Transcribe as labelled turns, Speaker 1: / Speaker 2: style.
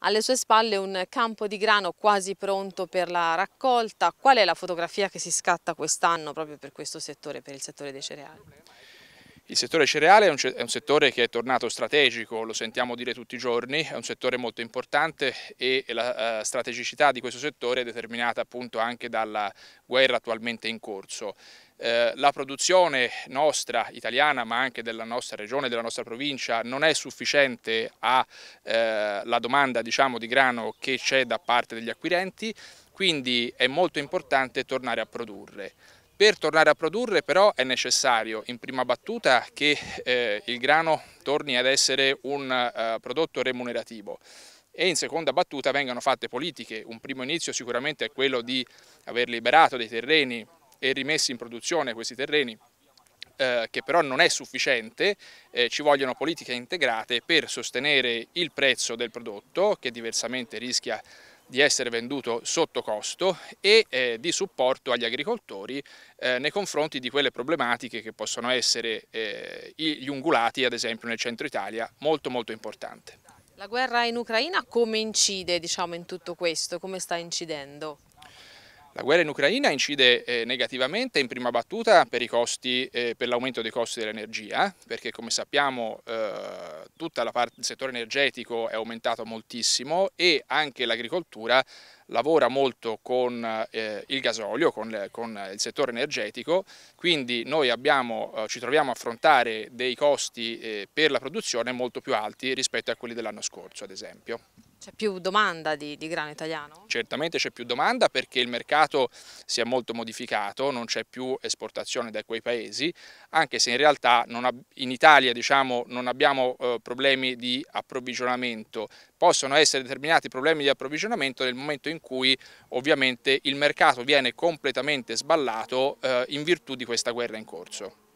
Speaker 1: alle sue spalle un campo di grano quasi pronto per la raccolta. Qual è la fotografia che si scatta quest'anno proprio per questo settore, per il settore dei cereali?
Speaker 2: Il settore cereale è un, settore che è tornato strategico, lo sentiamo dire tutti i giorni, è un settore molto importante e la eh, strategicità di questo settore è determinata appunto anche dalla guerra attualmente in corso. Eh, la produzione nostra, italiana, ma anche della nostra regione, della nostra provincia, non è sufficiente alla eh, domanda diciamo, di grano che c'è da parte degli acquirenti, quindi è molto importante tornare a produrre. Per tornare a produrre però è necessario in prima battuta che eh, il grano torni ad essere un eh, prodotto remunerativo e in seconda battuta vengano fatte politiche. Un primo inizio sicuramente è quello di aver liberato dei terreni e rimessi in produzione questi terreni eh, che però non è sufficiente, eh, ci vogliono politiche integrate per sostenere il prezzo del prodotto che diversamente rischia di essere venduto sotto costo e eh, di supporto agli agricoltori eh, nei confronti di quelle problematiche che possono essere eh, gli ungulati, ad esempio nel centro Italia, molto molto importante.
Speaker 1: La guerra in Ucraina come incide diciamo, in tutto questo? Come sta incidendo?
Speaker 2: La guerra in Ucraina incide eh, negativamente in prima battuta per, eh, per l'aumento dei costi dell'energia, eh, perché come sappiamo eh, tutto il settore energetico è aumentato moltissimo e anche l'agricoltura lavora molto con eh, il gasolio, con, con, il settore energetico, quindi noi abbiamo, eh, ci troviamo a affrontare dei costi eh, per la produzione molto più alti rispetto a quelli dell'anno scorso ad esempio.
Speaker 1: C'è più domanda di, di, grano italiano?
Speaker 2: Certamente c'è più domanda perché il mercato si è molto modificato, non c'è più esportazione da quei paesi, anche se in realtà in Italia diciamo, non abbiamo eh, problemi di approvvigionamento. Possono essere determinati problemi di approvvigionamento nel momento in cui ovviamente il mercato viene completamente sballato eh, in virtù di questa guerra in corso.